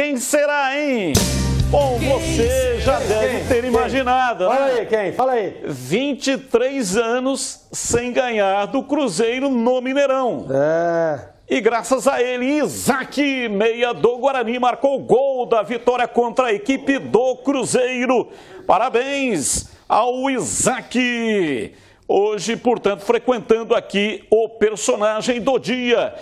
Quem será, hein? Bom, você já deve ter imaginado. Né? Fala aí, quem? Fala aí. 23 anos sem ganhar do Cruzeiro no Mineirão. É. E graças a ele, Isaac, meia do Guarani, marcou o gol da vitória contra a equipe do Cruzeiro. Parabéns ao Isaac! Hoje, portanto, frequentando aqui o personagem do dia.